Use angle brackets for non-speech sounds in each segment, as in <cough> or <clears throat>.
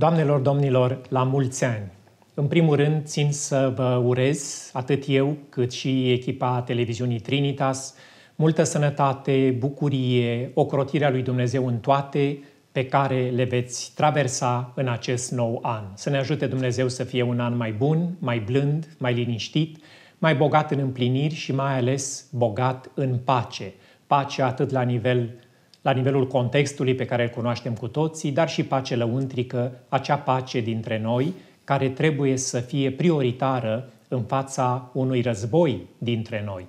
Doamnelor, domnilor, la mulți ani! În primul rând, țin să vă urez, atât eu cât și echipa televiziunii Trinitas, multă sănătate, bucurie, ocrotirea lui Dumnezeu în toate pe care le veți traversa în acest nou an. Să ne ajute Dumnezeu să fie un an mai bun, mai blând, mai liniștit, mai bogat în împliniri și mai ales bogat în pace. Pace atât la nivel la nivelul contextului pe care îl cunoaștem cu toții, dar și pace lăuntrică, acea pace dintre noi, care trebuie să fie prioritară în fața unui război dintre noi.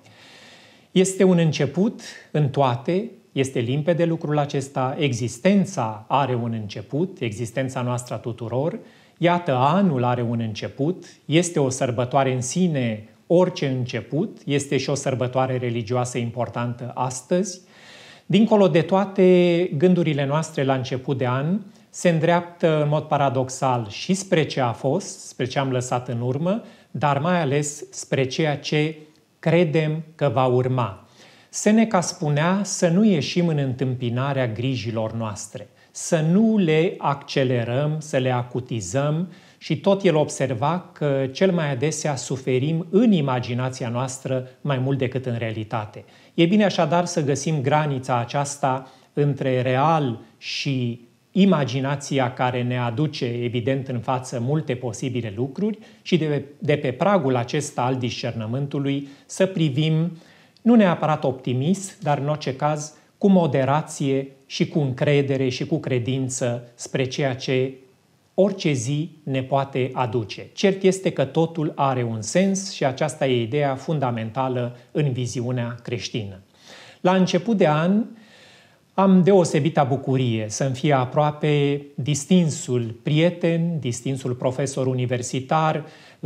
Este un început în toate, este limpede lucrul acesta, existența are un început, existența noastră a tuturor, iată, anul are un început, este o sărbătoare în sine orice început, este și o sărbătoare religioasă importantă astăzi, Dincolo de toate, gândurile noastre la început de an se îndreaptă în mod paradoxal și spre ce a fost, spre ce am lăsat în urmă, dar mai ales spre ceea ce credem că va urma. Seneca spunea să nu ieșim în întâmpinarea grijilor noastre, să nu le accelerăm, să le acutizăm, și tot el observa că cel mai adesea suferim în imaginația noastră mai mult decât în realitate. E bine așadar să găsim granița aceasta între real și imaginația care ne aduce evident în față multe posibile lucruri și de pe, de pe pragul acesta al discernământului să privim nu neapărat optimist, dar în orice caz cu moderație și cu încredere și cu credință spre ceea ce orice zi ne poate aduce. Cert este că totul are un sens și aceasta e ideea fundamentală în viziunea creștină. La început de an am deosebita bucurie să-mi fie aproape distinsul prieten, distinsul profesor universitar,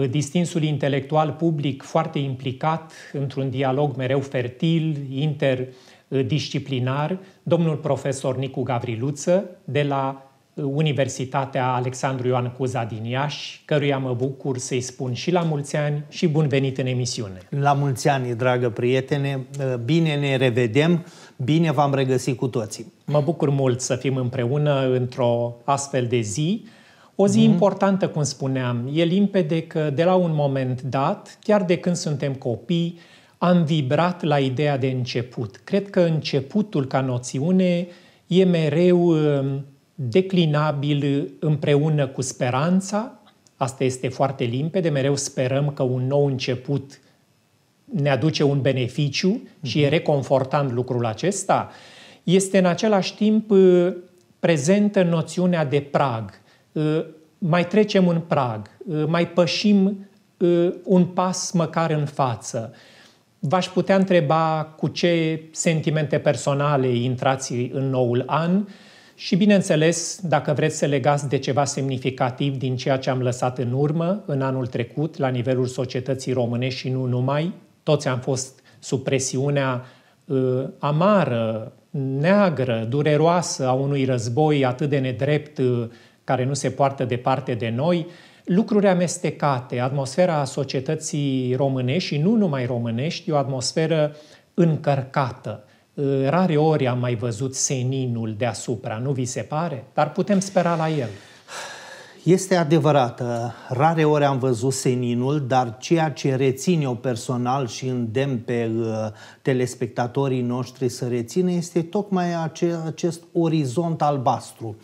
distinsul intelectual public foarte implicat într-un dialog mereu fertil, interdisciplinar, domnul profesor Nicu Gavriluță de la Universitatea Alexandru Ioan Cuza din Iași, căruia mă bucur să-i spun și la mulți ani și bun venit în emisiune. La mulți ani, dragă prietene, bine ne revedem, bine v-am regăsit cu toții. Mă bucur mult să fim împreună într-o astfel de zi, o zi mm-hmm. importantă, cum spuneam. E limpede că de la un moment dat, chiar de când suntem copii, am vibrat la ideea de început. Cred că începutul ca noțiune e mereu declinabil împreună cu speranța, asta este foarte limpede, mereu sperăm că un nou început ne aduce un beneficiu și e mhm. reconfortant lucrul acesta, este în același timp uh, prezentă noțiunea de prag. Uh, mai trecem un prag, uh, mai pășim un pas măcar în față. V-aș putea întreba cu ce sentimente personale intrați în noul an, uh, și, bineînțeles, dacă vreți să legați de ceva semnificativ din ceea ce am lăsat în urmă în anul trecut, la nivelul societății românești și nu numai, toți am fost sub presiunea uh, amară, neagră, dureroasă a unui război atât de nedrept uh, care nu se poartă departe de noi, lucruri amestecate, atmosfera societății românești și nu numai românești, e o atmosferă încărcată Eh, rare ori am mai văzut seninul deasupra, nu vi se pare? Dar putem spera la el. Este adevărată. Rare ori am văzut seninul, dar ceea ce rețin eu personal și îndemn pe eh, telespectatorii noștri să rețină este tocmai acest orizont albastru,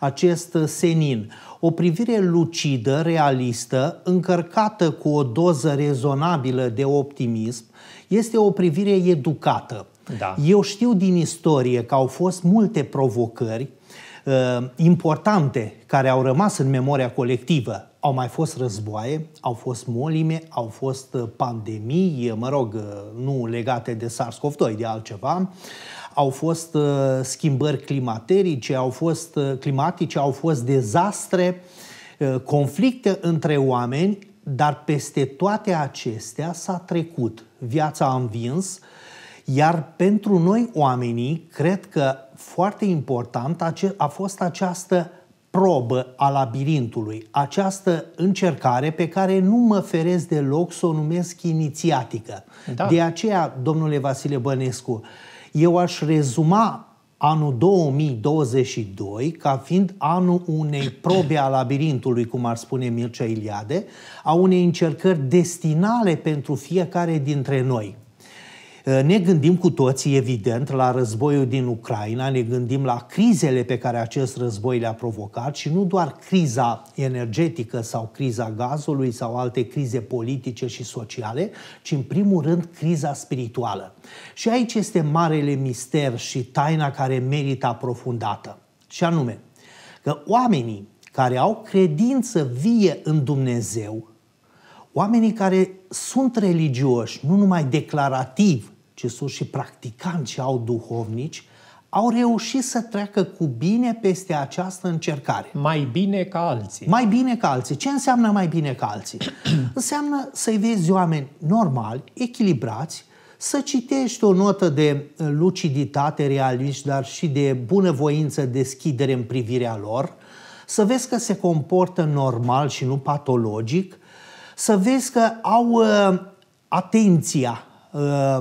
acest eh, senin. O privire lucidă, realistă, încărcată cu o doză rezonabilă de optimism, este o privire educată da. Eu știu din istorie că au fost multe provocări uh, importante care au rămas în memoria colectivă. Au mai fost războaie, au fost molime, au fost uh, pandemii, uh, mă rog, uh, nu legate de SARS-CoV-2, de altceva. Au fost uh, schimbări climaterice, au fost uh, climatice, au fost dezastre, uh, conflicte între oameni, dar peste toate acestea s-a trecut. Viața a învins, uh, iar pentru noi oamenii, cred că foarte important a fost această probă a labirintului, această încercare pe care nu mă feresc deloc să o numesc inițiatică. Da. De aceea, domnule Vasile Bănescu, eu aș rezuma anul 2022 ca fiind anul unei probe a labirintului, cum ar spune Mircea Iliade, a unei încercări destinale pentru fiecare dintre noi. Ă, ne gândim cu toții, evident, la războiul din Ucraina, ne gândim la crizele pe care acest război le-a provocat și nu doar criza energetică sau criza gazului sau alte crize politice și sociale, ci în primul rând criza spirituală. Și aici este marele mister și taina care merită aprofundată. Și anume, că oamenii care au credință vie în Dumnezeu, oamenii care sunt religioși, nu numai declarativ, ci sunt și practicanți și au duhovnici, au reușit să treacă cu bine peste această încercare. Mai bine ca alții. Mai bine ca alții. Ce înseamnă mai bine ca alții? <clears throat> înseamnă să-i vezi oameni normali, echilibrați, să citești o notă de luciditate, realist, dar și de bunăvoință, deschidere în privirea lor, să vezi că se comportă normal și nu patologic, să vezi că au uh, atenția uh,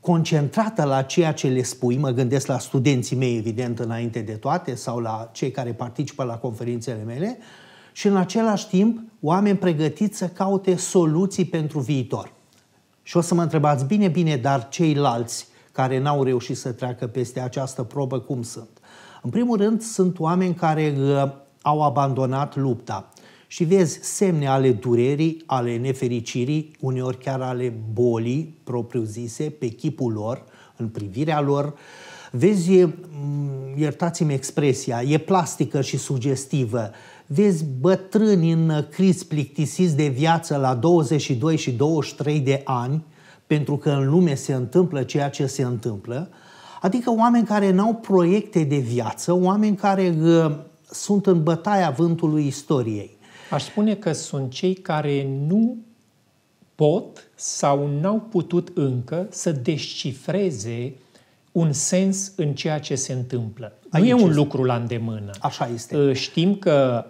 concentrată la ceea ce le spui, mă gândesc la studenții mei, evident, înainte de toate, sau la cei care participă la conferințele mele, și în același timp oameni pregătiți să caute soluții pentru viitor. Și o să mă întrebați, bine, bine, dar ceilalți care n-au reușit să treacă peste această probă, cum sunt? În primul rând, sunt oameni care uh, au abandonat lupta și vezi semne ale durerii, ale nefericirii, uneori chiar ale bolii propriu-zise pe chipul lor, în privirea lor. Vezi, mm, iertați-mi expresia, e plastică și sugestivă. Vezi bătrâni în criz plictisiți de viață la 22 și 23 de ani, pentru că în lume se întâmplă ceea ce se întâmplă, adică oameni care n-au proiecte de viață, oameni care uh, sunt în bătaia vântului istoriei. Aș spune că sunt cei care nu pot sau n-au putut încă să descifreze un sens în ceea ce se întâmplă. Aici nu e un lucru la îndemână. Așa este. Uh, știm că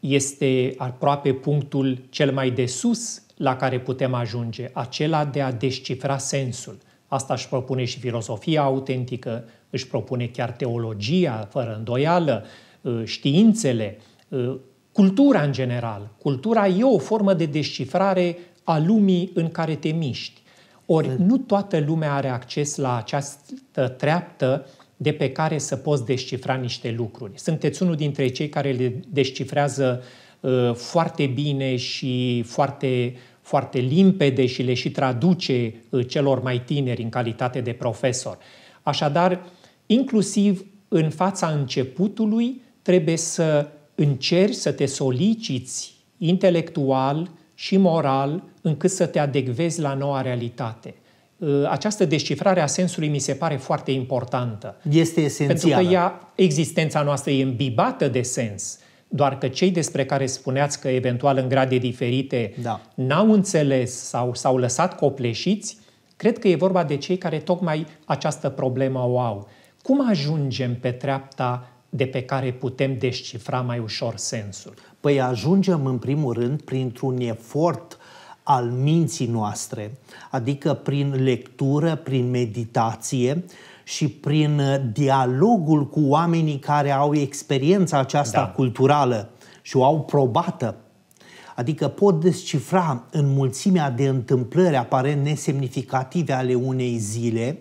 este aproape punctul cel mai de sus la care putem ajunge, acela de a descifra sensul. Asta își propune și filozofia autentică, își propune chiar teologia, fără îndoială, uh, științele, uh, Cultura în general. Cultura e o formă de descifrare a lumii în care te miști. Ori nu toată lumea are acces la această treaptă de pe care să poți descifra niște lucruri. Sunteți unul dintre cei care le descifrează uh, foarte bine și foarte, foarte limpede și le și traduce uh, celor mai tineri în calitate de profesor. Așadar, inclusiv în fața începutului, trebuie să încerci să te soliciți intelectual și moral încât să te adecvezi la noua realitate. Uh, această descifrare a sensului mi se pare foarte importantă. Este esențială. Pentru că ea, existența noastră e îmbibată de sens. Doar că cei despre care spuneați că eventual în grade diferite da. n-au înțeles sau s-au lăsat copleșiți, cred că e vorba de cei care tocmai această problemă o au. Cum ajungem pe treapta de pe care putem descifra mai ușor sensul. Păi ajungem în primul rând printr-un efort al minții noastre, adică prin lectură, prin meditație și prin dialogul cu oamenii care au experiența aceasta da. culturală și o au probată. Adică pot descifra în mulțimea de întâmplări aparent nesemnificative ale unei zile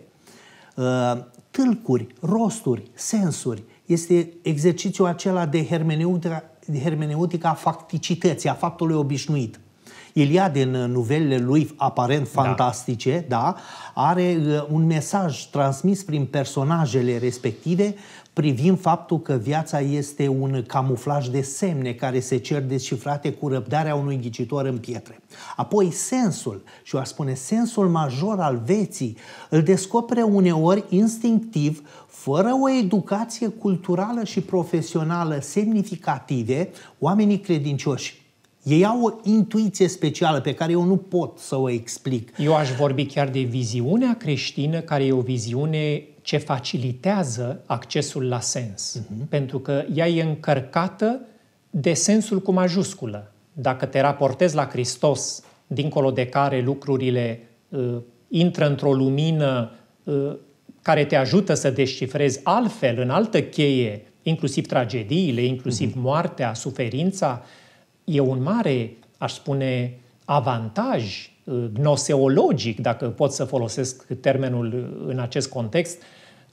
uh, tâlcuri, rosturi, sensuri, este exercițiul acela de hermeneutica, a facticității, a faptului obișnuit. Iliade, în nuvelele lui aparent da. fantastice, da. da, are uh, un mesaj transmis prin personajele respective, privim faptul că viața este un camuflaj de semne care se cer descifrate cu răbdarea unui ghicitor în pietre. Apoi sensul, și o aș spune sensul major al veții, îl descopere uneori instinctiv, fără o educație culturală și profesională semnificative, oamenii credincioși. Ei au o intuiție specială pe care eu nu pot să o explic. Eu aș vorbi chiar de viziunea creștină, care e o viziune ce facilitează accesul la sens. Uh-huh. Pentru că ea e încărcată de sensul cu majusculă. Dacă te raportezi la Hristos, dincolo de care lucrurile uh, intră într-o lumină uh, care te ajută să descifrezi altfel, în altă cheie, inclusiv tragediile, inclusiv uh-huh. moartea, suferința, e un mare, aș spune, avantaj gnoseologic, dacă pot să folosesc termenul în acest context,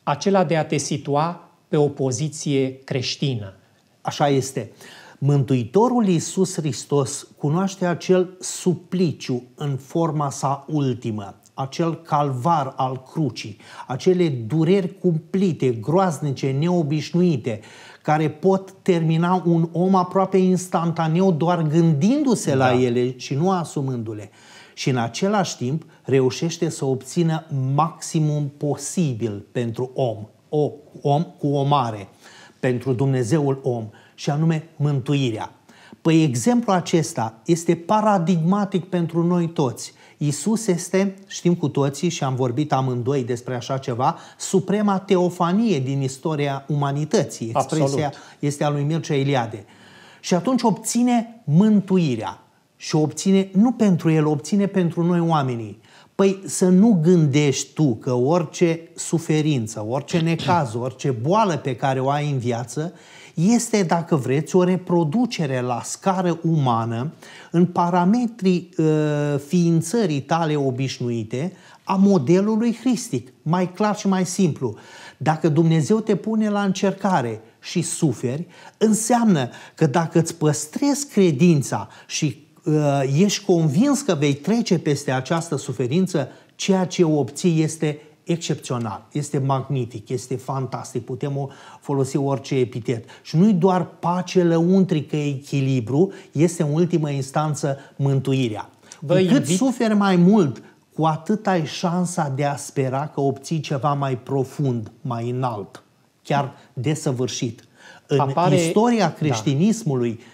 acela de a te situa pe o poziție creștină. Așa este. Mântuitorul Iisus Hristos cunoaște acel supliciu în forma sa ultimă, acel calvar al crucii, acele dureri cumplite, groaznice, neobișnuite, care pot termina un om aproape instantaneu doar gândindu-se da. la ele și nu asumându-le și în același timp reușește să obțină maximum posibil pentru om, o, om cu o mare, pentru Dumnezeul om, și anume mântuirea. Păi exemplu acesta este paradigmatic pentru noi toți. Isus este, știm cu toții și am vorbit amândoi despre așa ceva, suprema teofanie din istoria umanității. Expresia Absolut. este a lui Mircea Eliade. Și atunci obține mântuirea și obține, nu pentru el, obține pentru noi oamenii. Păi să nu gândești tu că orice suferință, orice necaz, orice boală pe care o ai în viață este, dacă vreți, o reproducere la scară umană în parametrii uh, ființării tale obișnuite a modelului hristic. Mai clar și mai simplu. Dacă Dumnezeu te pune la încercare și suferi, înseamnă că dacă îți păstrezi credința și Uh, ești convins că vei trece peste această suferință, ceea ce obții este excepțional, este magnetic, este fantastic, putem folosi orice epitet. Și nu-i doar pace lăuntrică, echilibru, este în ultimă instanță mântuirea. Vă cu cât invit... suferi mai mult, cu atât ai șansa de a spera că obții ceva mai profund, mai înalt, chiar desăvârșit. În Apare... istoria da. creștinismului, da.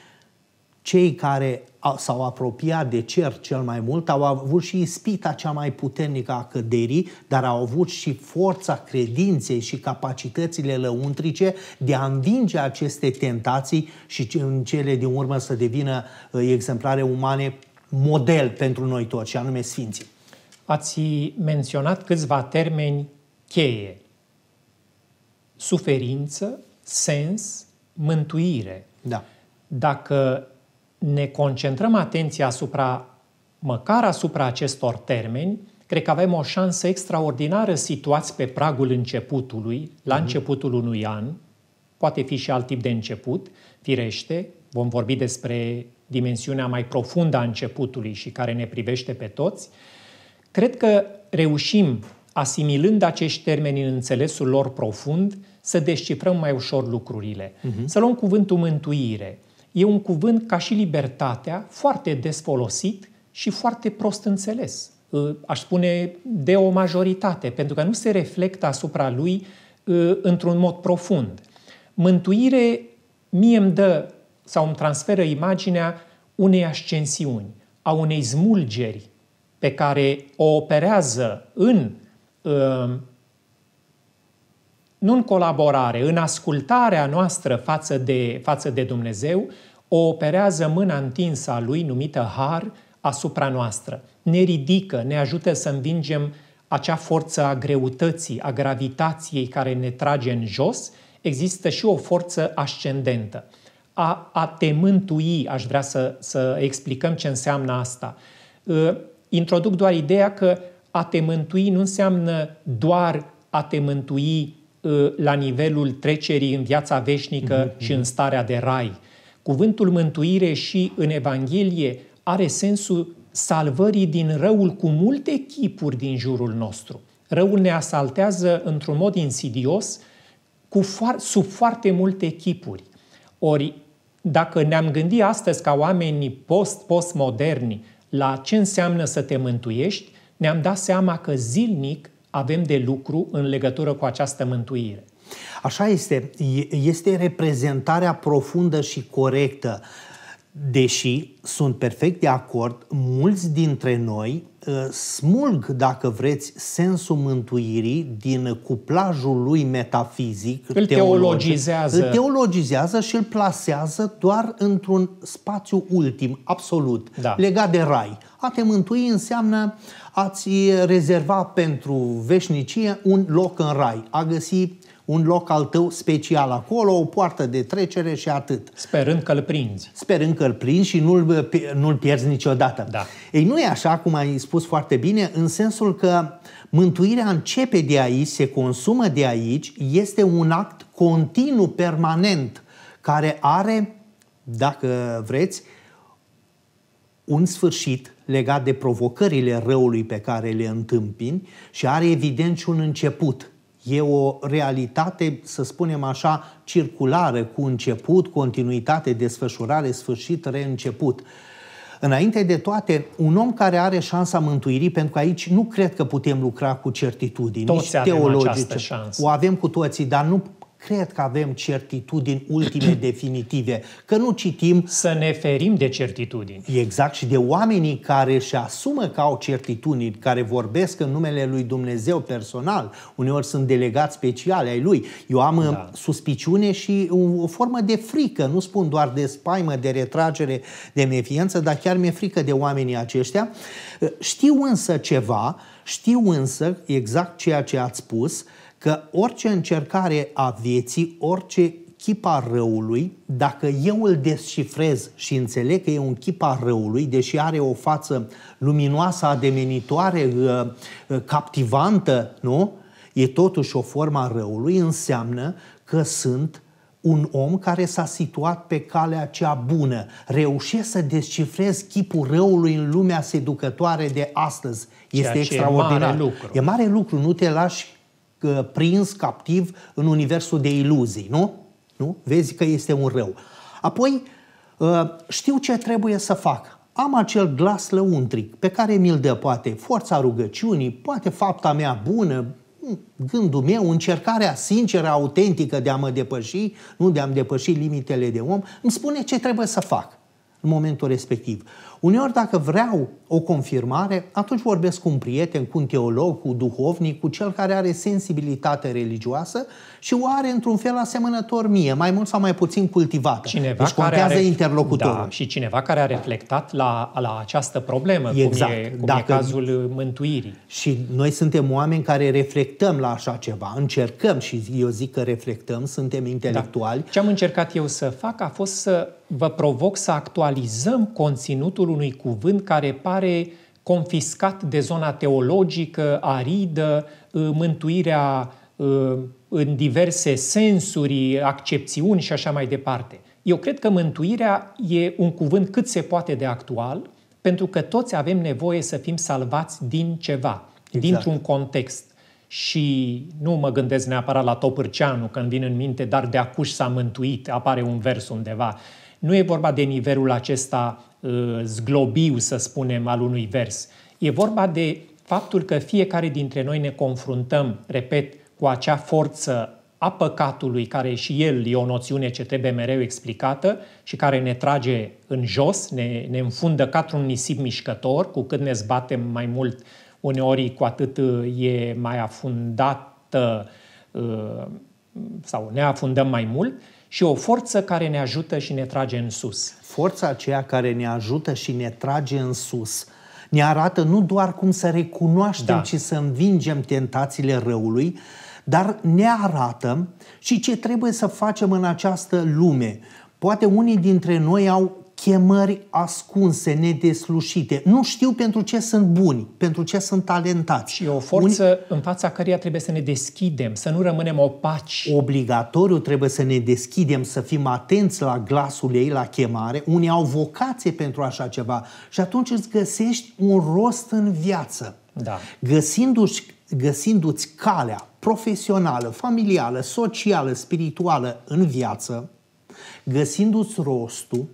cei care s-au apropiat de cer cel mai mult, au avut și ispita cea mai puternică a căderii, dar au avut și forța credinței și capacitățile lăuntrice de a învinge aceste tentații și în cele din urmă să devină uh, exemplare umane model pentru noi toți, și anume Sfinții. Ați menționat câțiva termeni cheie. Suferință, sens, mântuire. Da. Dacă ne concentrăm atenția asupra, măcar asupra acestor termeni, cred că avem o șansă extraordinară situați pe pragul începutului, la mm începutul unui an, poate fi și alt tip de început, firește, vom vorbi despre dimensiunea mai profundă a începutului și care ne privește pe toți, cred că reușim, asimilând acești termeni în înțelesul lor profund, să descifrăm mai ușor lucrurile. Uh-huh. Să luăm cuvântul mântuire e un cuvânt ca și libertatea, foarte des folosit și foarte prost înțeles. Aș spune de o majoritate, pentru că nu se reflectă asupra lui într-un mod profund. Mântuire mie îmi dă sau îmi transferă imaginea unei ascensiuni, a unei smulgeri pe care o operează în nu în colaborare, în ascultarea noastră față de, față de Dumnezeu, o operează mâna întinsă a lui, numită har, asupra noastră. Ne ridică, ne ajută să învingem acea forță a greutății, a gravitației care ne trage în jos. Există și o forță ascendentă. A, a te mântui, aș vrea să, să explicăm ce înseamnă asta. Ă, introduc doar ideea că a te mântui nu înseamnă doar a te mântui ă, la nivelul trecerii în viața veșnică mm-hmm. și în mhm. starea de rai Cuvântul mântuire și în Evanghelie are sensul salvării din răul cu multe chipuri din jurul nostru. Răul ne asaltează într-un mod insidios, cu foar- sub foarte multe chipuri. Ori, dacă ne-am gândit astăzi ca oamenii post-postmoderni la ce înseamnă să te mântuiești, ne-am dat seama că zilnic avem de lucru în legătură cu această mântuire. Așa este, este reprezentarea profundă și corectă. Deși sunt perfect de acord, mulți dintre noi ă, smulg, dacă vreți, sensul mântuirii din cuplajul lui metafizic. Îl teologic, teologizează. Îl teologizează și îl plasează doar într-un spațiu ultim, absolut, da. legat de rai. A te mântui înseamnă a-ți rezerva pentru veșnicie un loc în rai, a găsi un loc al tău special acolo, o poartă de trecere și atât. Sperând că îl prinzi. Sperând că îl prinzi și nu-l, nu-l pierzi niciodată. Da. Ei, nu e așa, cum ai spus foarte bine, în sensul că mântuirea începe de aici, se consumă de aici, este un act continuu, permanent, care are, dacă vreți, un sfârșit legat de provocările răului pe care le întâmpini și are evident și un început E o realitate, să spunem așa, circulară, cu început, continuitate, desfășurare, sfârșit, reînceput. Înainte de toate, un om care are șansa mântuirii, pentru că aici nu cred că putem lucra cu certitudini, nici teologice. o avem cu toții, dar nu cred că avem certitudini ultime <clears throat> definitive, că nu citim... Să ne ferim de certitudini. Exact, și de oamenii care își asumă că au certitudini, care vorbesc în numele lui Dumnezeu personal, uneori sunt delegați speciale ai lui. Eu am da. Uh, suspiciune și o formă de frică, nu spun doar de spaimă, de retragere, de mefianță, dar chiar mi-e frică de oamenii aceștia. Uh, știu însă ceva, știu însă exact ceea ce ați spus, că orice încercare a vieții, orice chipa răului, dacă eu îl descifrez și înțeleg că e un chipa răului, deși are o față luminoasă, ademenitoare, uh, uh, captivantă, nu? E totuși o formă a răului, înseamnă că sunt un om care s-a situat pe calea cea bună. Reușesc să descifrez chipul răului în lumea seducătoare de astăzi. Este Ceea ce extraordinar. E mare, lucru. e mare lucru, nu te lași prins captiv în universul de iluzii, nu? Nu? Vezi că este un rău. Apoi, uh, știu ce trebuie să fac. Am acel glas lăuntric pe care mi-l dă poate forța rugăciunii, poate fapta mea bună, mm, gândul meu, încercarea sinceră, autentică de a mă depăși, nu de a-mi depăși limitele de om, îmi spune ce trebuie să fac în momentul respectiv. Uneori, dacă vreau o confirmare, atunci vorbesc cu un prieten, cu un teolog, cu duhovnic, cu cel care are sensibilitate religioasă și o are într-un fel asemănător mie, mai mult sau mai puțin cultivată. Cineva deci care contează are, interlocutorul. Da, și cineva care a reflectat la, la această problemă, exact, cum, e, cum dacă, e cazul mântuirii. Și noi suntem oameni care reflectăm la așa ceva, încercăm și eu zic că reflectăm, suntem da. intelectuali. Da. Ce am încercat eu să fac a fost să vă provoc să actualizăm conținutul unui cuvânt care pare mare confiscat de zona teologică, aridă, uh, mântuirea uh, în diverse sensuri, accepțiuni și așa mai departe. Eu cred că mântuirea e un cuvânt cât se poate de actual, pentru că toți avem nevoie să fim salvați din ceva, exact. dintr-un context. Și nu mă gândesc neapărat la Topârceanu când vin în minte, dar de acuși s-a mântuit, apare un vers undeva. Nu e vorba de nivelul acesta Uh, zglobiu, să spunem, al unui vers. E vorba de faptul că fiecare dintre noi ne confruntăm, repet, cu acea forță a păcatului, care și el e o noțiune ce trebuie mereu explicată și care ne trage în jos, ne, ne înfundă ca un nisip mișcător, cu cât ne zbatem mai mult, uneori cu atât uh, e mai afundată uh, sau ne afundăm mai mult, și o forță care ne ajută și ne trage în sus forța aceea care ne ajută și ne trage în sus, ne arată nu doar cum să recunoaștem, da. ci să învingem tentațiile răului, dar ne arată și ce trebuie să facem în această lume. Poate unii dintre noi au chemări ascunse, nedeslușite. Nu știu pentru ce sunt buni, pentru ce sunt talentați. Și o forță Unii... în fața căreia trebuie să ne deschidem, să nu rămânem opaci. Obligatoriu trebuie să ne deschidem, să fim atenți la glasul ei, la chemare. Unii au vocație pentru așa ceva și atunci îți găsești un rost în viață. Da. Găsindu-ți, găsindu-ți calea profesională, familială, socială, spirituală în viață, găsindu-ți rostul,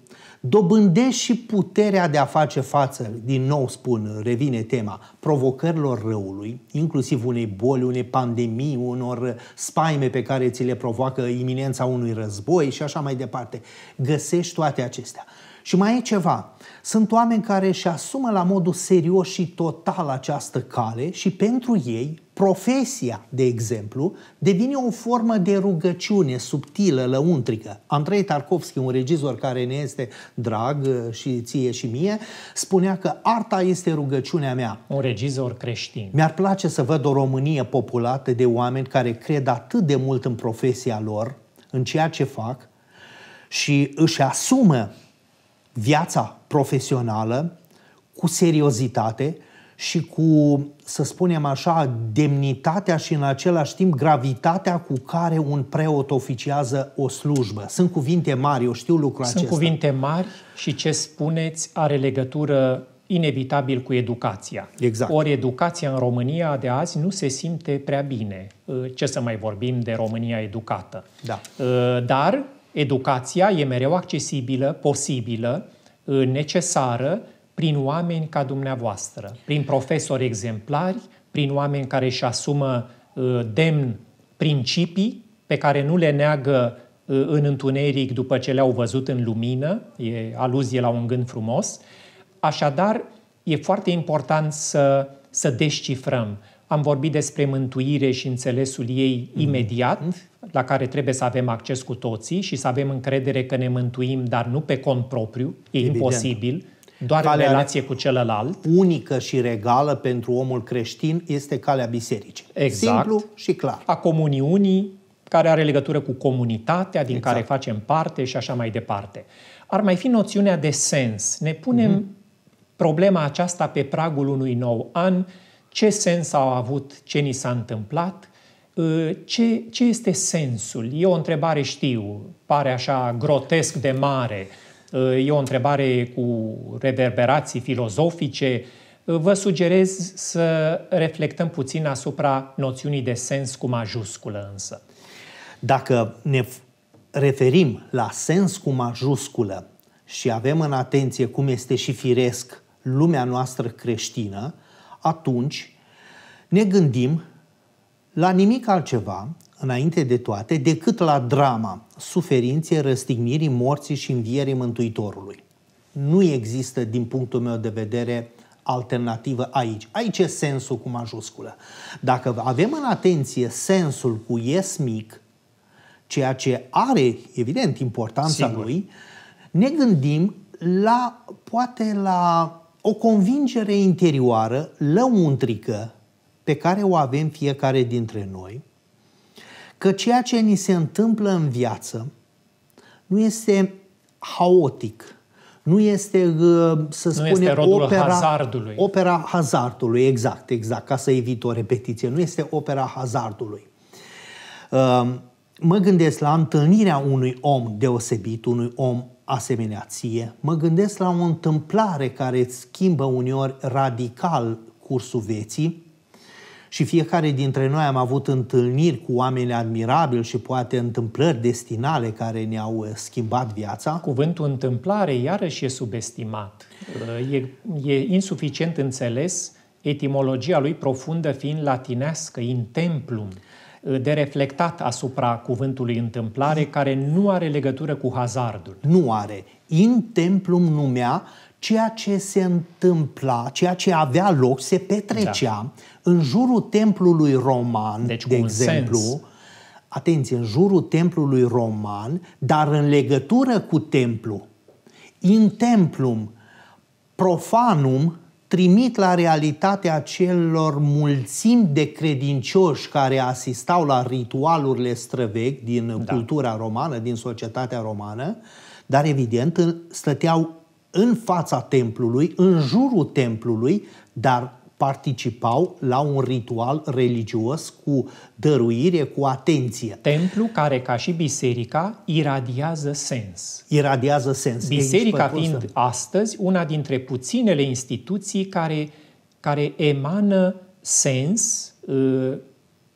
dobândești și puterea de a face față, din nou spun, revine tema, provocărilor răului, inclusiv unei boli, unei pandemii, unor spaime pe care ți le provoacă iminența unui război și așa mai departe. Găsești toate acestea. Și mai e ceva, sunt oameni care își asumă la modul serios și total această cale și pentru ei profesia, de exemplu, devine o formă de rugăciune subtilă, lăuntrică. Andrei Tarkovski, un regizor care ne este drag uh, și ție și mie, spunea că arta este rugăciunea mea. Un regizor creștin. Mi-ar place să văd o Românie populată de oameni care cred atât de mult în profesia lor, în ceea ce fac și își asumă viața profesională, cu seriozitate și cu, să spunem așa, demnitatea și în același timp gravitatea cu care un preot oficiază o slujbă. Sunt cuvinte mari, eu știu lucrul Sunt acesta. Sunt cuvinte mari și ce spuneți are legătură inevitabil cu educația. Exact. Ori educația în România de azi nu se simte prea bine. Uh, ce să mai vorbim de România educată? Da. Uh, dar educația e mereu accesibilă, posibilă necesară prin oameni ca dumneavoastră, prin profesori exemplari, prin oameni care își asumă uh, demn principii pe care nu le neagă uh, în întuneric după ce le-au văzut în lumină, e aluzie la un gând frumos. Așadar, e foarte important să, să descifrăm am vorbit despre mântuire și înțelesul ei mm-hmm. imediat, la care trebuie să avem acces cu toții și să avem încredere că ne mântuim, dar nu pe cont propriu, e Evident. imposibil. Doar calea în relație cu celălalt. Unică și regală pentru omul creștin este calea bisericii. Exact. Simplu și clar. A comuniunii, care are legătură cu comunitatea din exact. care facem parte și așa mai departe. Ar mai fi noțiunea de sens. Ne punem mm-hmm. problema aceasta pe pragul unui nou an ce sens au avut, ce ni s-a întâmplat, ă, ce, ce este sensul? E o întrebare, știu, pare așa grotesc de mare, ă, e o întrebare cu reverberații filozofice. Ă, vă sugerez să reflectăm puțin asupra noțiunii de sens cu majusculă însă. Dacă ne referim la sens cu majusculă și avem în atenție cum este și firesc lumea noastră creștină, atunci ne gândim la nimic altceva, înainte de toate, decât la drama suferinței, răstignirii, morții și învierii Mântuitorului. Nu există, din punctul meu de vedere, alternativă aici. Aici e sensul cu majusculă. Dacă avem în atenție sensul cu ies mic, ceea ce are, evident, importanța Sigur. lui, ne gândim la, poate la o convingere interioară lăuntrică pe care o avem fiecare dintre noi, că ceea ce ni se întâmplă în viață nu este haotic, nu este, uh, să spunem, este opera, hazardului. opera hazardului, exact, exact, ca să evit o repetiție, nu este opera hazardului. Uh, mă gândesc la întâlnirea unui om deosebit, unui om asemenea ție, mă gândesc la o întâmplare care îți schimbă uneori radical cursul vieții și fiecare dintre noi am avut întâlniri cu oameni admirabili și poate întâmplări destinale care ne-au uh, schimbat viața. Cuvântul întâmplare iarăși e subestimat. Uh, e, e insuficient înțeles etimologia lui profundă fiind latinească, in templum de reflectat asupra cuvântului întâmplare, care nu are legătură cu hazardul. Nu are. In templum numea ceea ce se întâmpla, ceea ce avea loc, se petrecea da. în jurul templului roman, deci, de exemplu. Sens. Atenție, în jurul templului roman, dar în legătură cu templu. In templum profanum, trimit la realitatea celor mulțimi de credincioși care asistau la ritualurile străvechi din da. cultura romană, din societatea romană, dar evident stăteau în fața templului, în jurul templului, dar participau la un ritual religios cu dăruire, cu atenție. Templu care, ca și biserica, iradiază sens. Iradiază sens. Biserica fiind astăzi una dintre puținele instituții care, care emană sens, ă,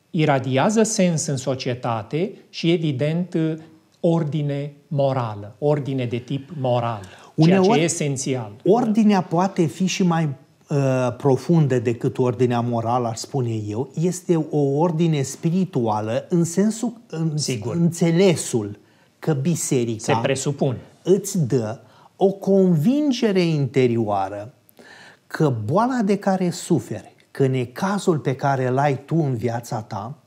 iradiază sens în societate și, evident, ă, ordine morală, ordine de tip moral, ceea Uneori, ce e esențial. Ordinea poate fi și mai uh, profunde decât ordinea morală, ar spune eu, este o ordine spirituală în sensul, în, Sigur. înțelesul că biserica Se presupun. îți dă o convingere interioară că boala de care suferi, că necazul pe care îl ai tu în viața ta,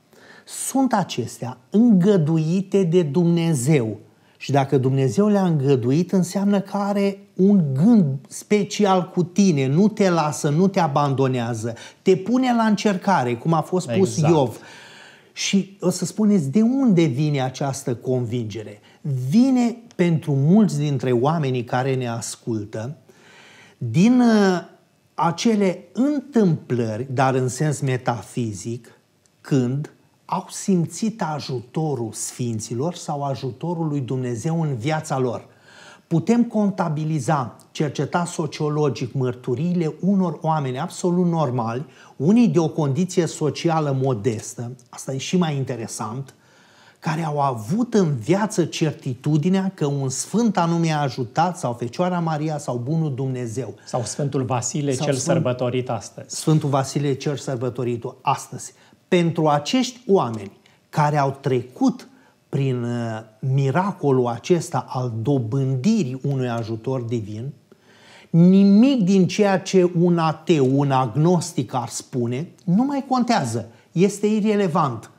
sunt acestea îngăduite de Dumnezeu și dacă Dumnezeu le-a îngăduit, înseamnă că are un gând special cu tine, nu te lasă, nu te abandonează, te pune la încercare, cum a fost spus exact. Iov. Și o să spuneți de unde vine această convingere. Vine pentru mulți dintre oamenii care ne ascultă din uh, acele întâmplări, dar în sens metafizic, când au simțit ajutorul sfinților sau ajutorul lui Dumnezeu în viața lor. Putem contabiliza, cerceta sociologic mărturiile unor oameni absolut normali, unii de o condiție socială modestă, asta e și mai interesant, care au avut în viață certitudinea că un sfânt anume a ajutat, sau Fecioara Maria, sau Bunul Dumnezeu. Sau Sfântul Vasile sau cel Sfânt... sărbătorit astăzi. Sărbătorit astăzi. Sfântul Vasile cel sărbătorit astăzi pentru acești oameni care au trecut prin uh, miracolul acesta al dobândirii unui ajutor divin, nimic din ceea ce un ateu, un agnostic ar spune, nu mai contează, este irrelevant.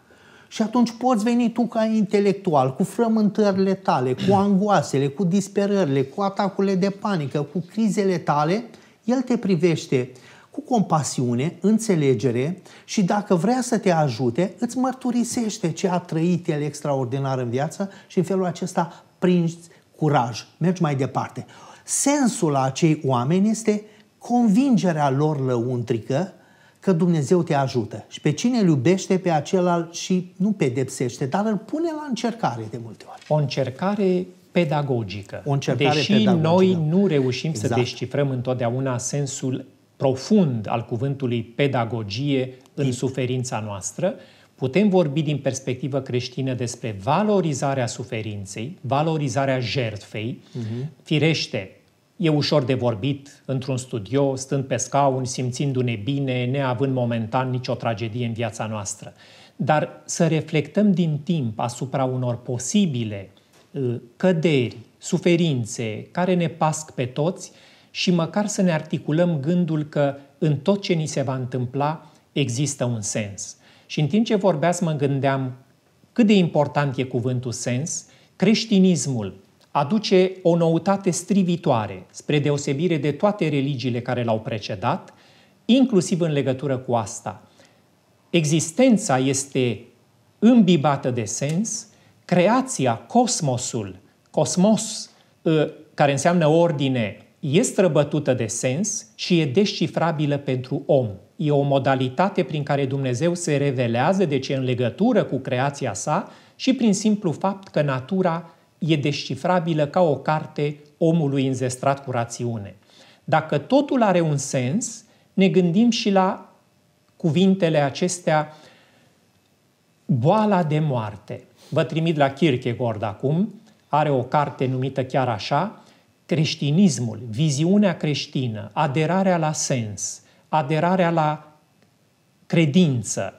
Și atunci poți veni tu ca intelectual, cu frământările tale, cu <clears throat> angoasele, cu disperările, cu atacurile de panică, cu crizele tale, el te privește cu compasiune, înțelegere și dacă vrea să te ajute, îți mărturisește ce a trăit el extraordinar în viață și în felul acesta prinzi curaj, mergi mai departe. Sensul acei oameni este convingerea lor lăuntrică că Dumnezeu te ajută și pe cine îl iubește, pe acela și nu pedepsește, dar îl pune la încercare de multe ori. O încercare pedagogică. O încercare Deși pedagogică. noi nu reușim exact. să descifrăm întotdeauna sensul profund al cuvântului pedagogie în suferința noastră, putem vorbi din perspectivă creștină despre valorizarea suferinței, valorizarea jertfei. Uh-huh. Firește, e ușor de vorbit într-un studio, stând pe scaun, simțindu-ne bine, neavând momentan nicio tragedie în viața noastră. Dar să reflectăm din timp asupra unor posibile uh, căderi, suferințe care ne pasc pe toți – și măcar să ne articulăm gândul că în tot ce ni se va întâmpla există un sens. Și în timp ce vorbeați mă gândeam cât de important e cuvântul sens, creștinismul aduce o noutate strivitoare, spre deosebire de toate religiile care l-au precedat, inclusiv în legătură cu asta. Existența este îmbibată de sens, creația, cosmosul, cosmos, ă, care înseamnă ordine, e străbătută de sens și e descifrabilă pentru om. E o modalitate prin care Dumnezeu se revelează, ce în legătură cu creația sa și prin simplu fapt că natura e descifrabilă ca o carte omului înzestrat cu rațiune. Dacă totul are un sens, ne gândim și la cuvintele acestea boala de moarte. Vă trimit la Kierkegaard acum, are o carte numită chiar așa, creștinismul, viziunea creștină, aderarea la sens, aderarea la credință,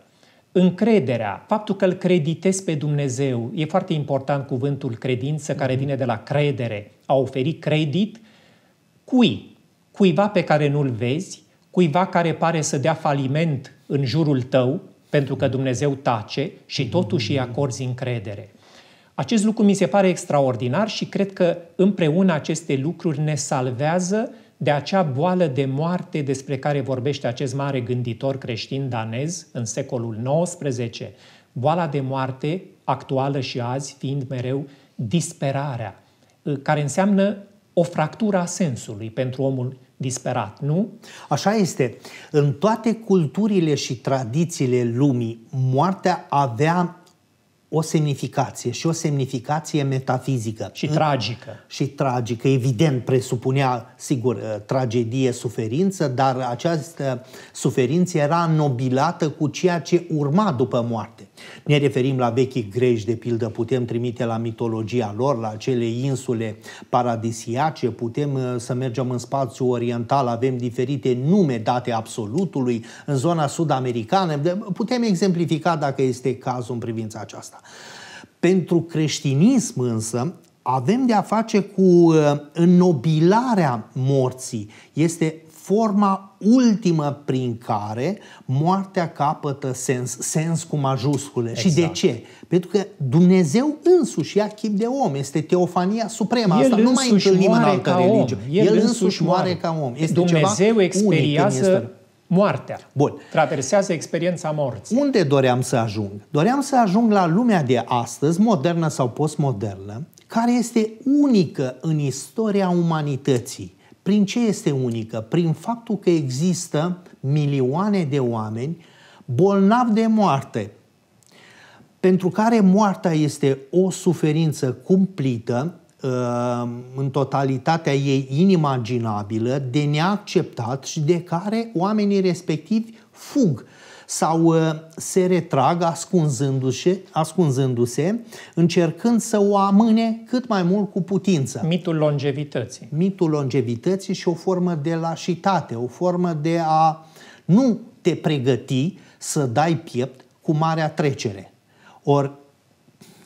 încrederea, faptul că îl creditezi pe Dumnezeu, e foarte important cuvântul credință care mhm. vine de la credere, a oferi credit cui? Cuiva pe care nu-l vezi, cuiva care pare să dea faliment în jurul tău, pentru că mhm. Dumnezeu tace și totuși îi acorzi încredere. Acest lucru mi se pare extraordinar și cred că împreună aceste lucruri ne salvează de acea boală de moarte despre care vorbește acest mare gânditor creștin danez în secolul XIX. Boala de moarte, actuală și azi, fiind mereu disperarea, ă, care înseamnă o fractură a sensului pentru omul disperat, nu? Așa este. În toate culturile și tradițiile lumii, moartea avea o semnificație și o semnificație metafizică. Și tragică. Și tragică, evident, presupunea, sigur, uh, tragedie, suferință, dar această suferință era nobilată cu ceea ce urma după moarte. Ne referim la vechii greci, de pildă, putem trimite la mitologia lor, la cele insule paradisiace, putem uh, să mergem în spațiu oriental, avem diferite nume date absolutului, în zona sud-americană, putem exemplifica dacă este cazul în privința aceasta. Pentru creștinism însă, avem de a face cu uh, înnobilarea morții. Este forma ultimă prin care moartea capătă sens, sens cu majuscule. Exact. Și de exact. ce? Pentru că Dumnezeu însuși ia chip de om, este teofania supremă. El Asta nu mai întâlnim în altă religie. El, El însuși moare ca om. Este Dumnezeu experiază moartea. Bun. Traversează experiența morții. Unde doream să ajung? Doream să ajung la lumea de astăzi, modernă sau postmodernă, care este unică în istoria umanității. Prin ce este unică? Prin faptul că există milioane de oameni bolnavi de moarte, pentru care moartea este o suferință cumplită, uh, în totalitatea ei inimaginabilă, de neacceptat și de care oamenii respectivi fug sau ă, se retrag ascunzându-se, ascunzându-se, încercând să o amâne cât mai mult cu putință. Mitul longevității. Mitul longevității și o formă de lașitate, o formă de a nu te pregăti să dai piept cu marea trecere. Ori,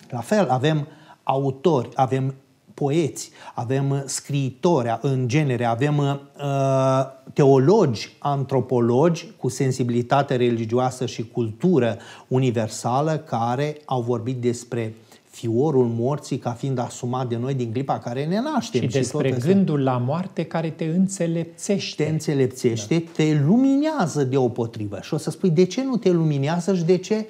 la fel, avem autori, avem poeți, avem uh, scriitori în genere, avem uh, uh, teologi, antropologi cu sensibilitate religioasă și cultură universală care au vorbit despre fiorul morții ca fiind asumat de noi din clipa care ne naștem. Și, și despre tot gândul la moarte care te înțelepțește. Te înțelepțește, da. te luminează deopotrivă. Și o să spui de ce nu te luminează și de ce,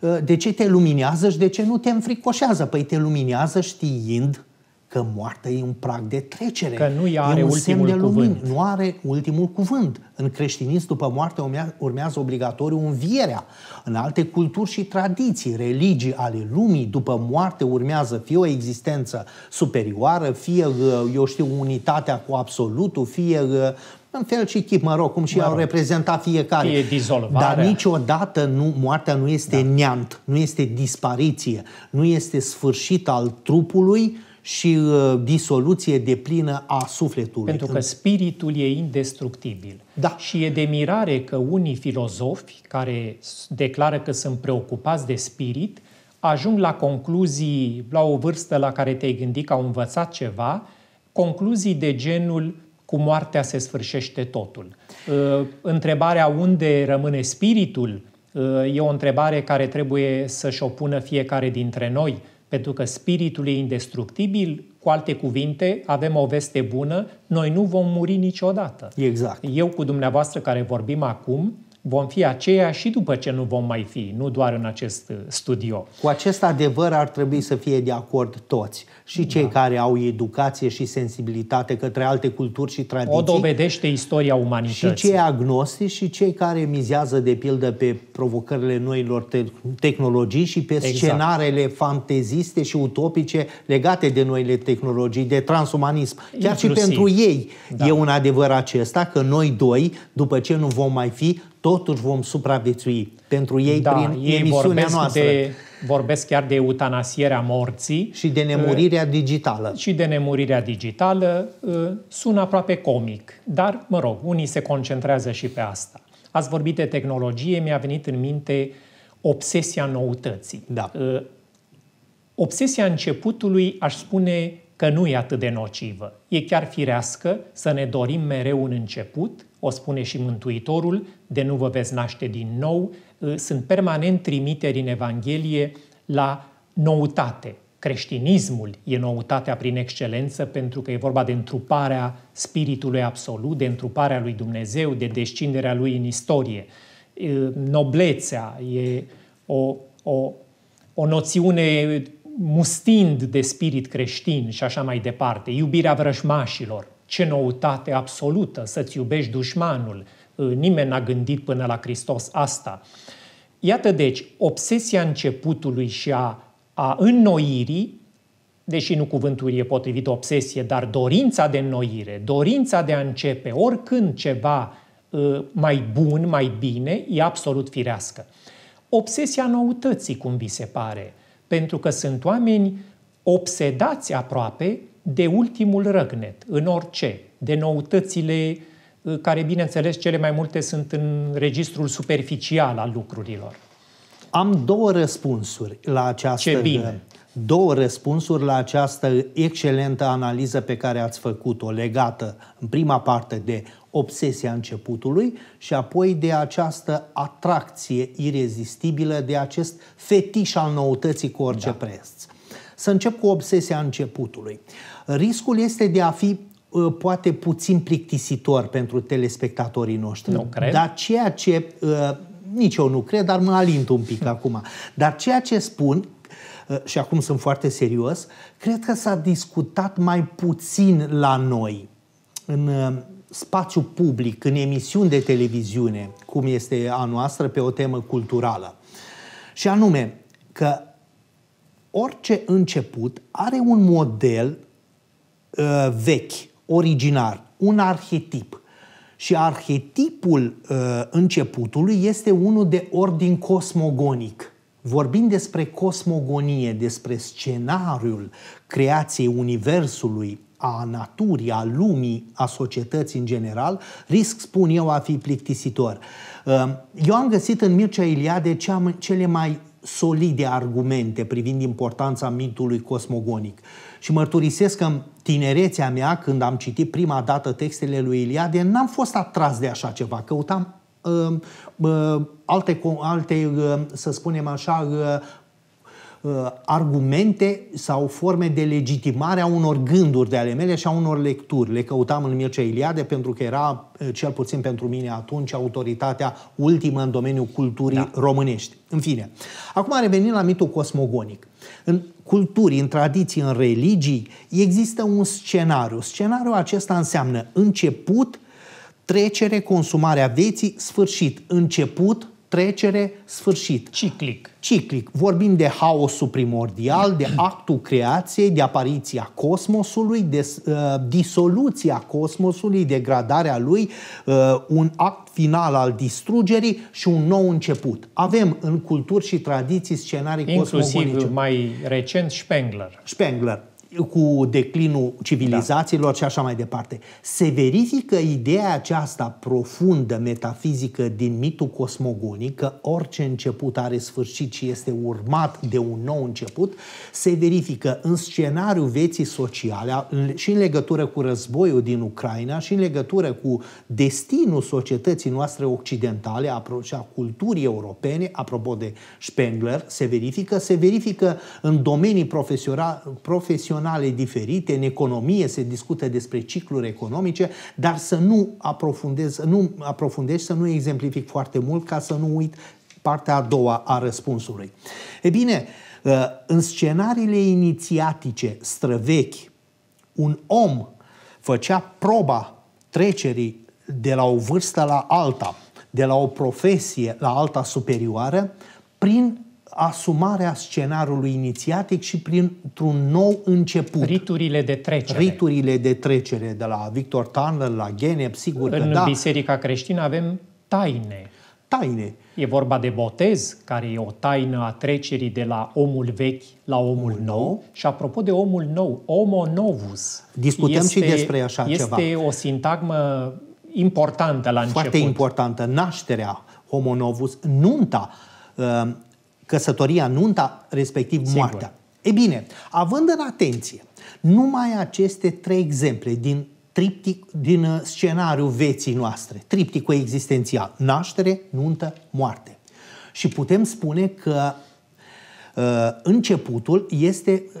uh, de ce te luminează și de ce nu te înfricoșează. Păi te luminează știind că moartea e un prag de trecere. Că nu are e un semn de lumină, cuvânt. nu are ultimul cuvânt. În creștinism, după moarte, urmează obligatoriu învierea. În alte culturi și tradiții, religii ale lumii, după moarte urmează fie o existență superioară, fie, uh, eu știu, unitatea cu absolutul, fie uh, în fel și chip, mă rog, cum și mă rog. au reprezentat fiecare. Fie dizolvarea. Dar niciodată nu, moartea nu este da. neant, nu este dispariție, nu este sfârșit al trupului, și uh, disoluție de plină a sufletului. Pentru că spiritul e indestructibil. Da. Și e de mirare că unii filozofi care declară că sunt preocupați de spirit ajung la concluzii la o vârstă la care te-ai gândit că au învățat ceva, concluzii de genul cu moartea se sfârșește totul. Uh, întrebarea unde rămâne spiritul uh, e o întrebare care trebuie să-și o pună fiecare dintre noi pentru că spiritul e indestructibil, cu alte cuvinte, avem o veste bună, noi nu vom muri niciodată. Exact. Eu cu dumneavoastră care vorbim acum, vom fi aceia și după ce nu vom mai fi, nu doar în acest studio. Cu acest adevăr ar trebui să fie de acord toți și cei da. care au educație și sensibilitate către alte culturi și tradiții. O dovedește istoria umanității. Și cei agnostici și cei care mizează, de pildă, pe provocările noilor te- tehnologii și pe exact. scenarele fanteziste și utopice legate de noile tehnologii, de transumanism. Chiar Inclusiv. și pentru ei da. e un adevăr acesta că noi doi, după ce nu vom mai fi, totuși vom supraviețui. Pentru ei, da, prin ei emisiunea noastră. De vorbesc chiar de eutanasierea morții. Și de nemurirea digitală. Uh, și de nemurirea digitală. Uh, Sună aproape comic, dar, mă rog, unii se concentrează și pe asta. Ați vorbit de tehnologie, mi-a venit în minte obsesia noutății. Da. Uh, obsesia începutului, aș spune că nu e atât de nocivă. E chiar firească să ne dorim mereu un început, o spune și Mântuitorul, de nu vă veți naște din nou, Uh, sunt permanent trimiteri în Evanghelie la noutate. Creștinismul e noutatea prin excelență pentru că e vorba de întruparea spiritului absolut, de întruparea lui Dumnezeu, de descinderea lui în istorie. Uh, noblețea e o, o, o noțiune mustind de spirit creștin și așa mai departe, iubirea vrăjmașilor, ce noutate absolută să-ți iubești dușmanul, Ă, nimeni n-a gândit până la Hristos asta. Iată deci, obsesia începutului și a, a înnoirii, deși nu cuvântul e potrivit obsesie, dar dorința de înnoire, dorința de a începe oricând ceva ă, mai bun, mai bine, e absolut firească. Obsesia noutății, cum vi se pare, pentru că sunt oameni obsedați aproape de ultimul răgnet în orice, de noutățile Eh, care, bineînțeles, cele mai multe sunt în registrul superficial al lucrurilor. Am două răspunsuri la această... Ce bine! Două răspunsuri la această excelentă analiză pe care ați făcut-o, legată în prima parte de obsesia începutului și apoi de această atracție irezistibilă, de acest fetiș al noutății cu orice da. preț. Să încep cu obsesia începutului. Riscul este de a fi Uh, poate puțin plictisitor pentru telespectatorii noștri. Nu cred. Dar ceea ce, uh, nici eu nu cred, dar mă alint un pic <laughs> acum. Dar ceea ce spun, uh, și acum sunt foarte serios, cred că s-a discutat mai puțin la noi în spațiu public, în emisiuni de televiziune, cum este a noastră, pe o temă culturală. Și anume că orice început are un model uh, vechi originar, un arhetip. Și arhetipul uh, începutului este unul de ordin cosmogonic. Vorbind despre cosmogonie, despre scenariul creației Universului, a naturii, a lumii, a societății în general, risc, spun eu, a fi plictisitor. Uh, eu am găsit în Mircea Iliade cele mai solide argumente privind importanța mitului cosmogonic. Și mărturisesc că în tinerețea mea, când am citit prima dată textele lui Iliade, n-am fost atras de așa ceva. Căutam uh, uh, alte, alte uh, să spunem așa, uh, uh, argumente sau forme de legitimare a unor gânduri de ale mele și a unor lecturi. Le căutam în Mircea Iliade pentru că era, uh, cel puțin pentru mine atunci, autoritatea ultimă în domeniul culturii da. românești. În fine. Acum revenim la mitul cosmogonic în culturi, în tradiții, în religii, există un scenariu. Scenariul acesta înseamnă început, trecere, consumarea vieții, sfârșit, început, trecere, sfârșit. Ciclic. Ciclic. Vorbim de haosul primordial, de actul creației, de apariția cosmosului, de uh, disoluția cosmosului, degradarea lui, uh, un act final al distrugerii și un nou început. Avem în culturi și tradiții scenarii Inclusiv cosmogonice. mai recent Spengler. Spengler cu declinul civilizațiilor da. și așa mai departe. Se verifică ideea aceasta profundă, metafizică din mitul cosmogonic, că orice început are sfârșit și este urmat de un nou început, se verifică în scenariul vieții sociale și în legătură cu războiul din Ucraina și în legătură cu destinul societății noastre occidentale și a culturii europene, apropo de Spengler, se verifică, se verifică în domenii profesionale naționale diferite, în economie se discută despre cicluri economice, dar să nu aprofundez, nu aprofundez, să nu exemplific foarte mult ca să nu uit partea a doua a răspunsului. E bine, ă, în scenariile inițiatice străvechi, un om făcea proba trecerii de la o vârstă la alta, de la o profesie la alta superioară, prin asumarea scenarului inițiatic și printr-un nou început. Riturile de trecere. Riturile de trecere, de la Victor Tanner la Geneb, sigur În că da. În biserica creștină avem taine. Taine. E vorba de botez, care e o taină a trecerii de la omul vechi la omul nou. nou. Și apropo de omul nou, homo novus. Discutăm este, și despre așa este ceva. Este o sintagmă importantă la Foarte început. Foarte importantă. Nașterea homo novus, nunta ă, căsătoria, nunta, respectiv Sigur. moartea. E bine, având în atenție numai aceste trei exemple din triptic, din uh, scenariul vieții noastre, tripticul existențial, naștere, nuntă, moarte. Și putem spune că uh, începutul este uh,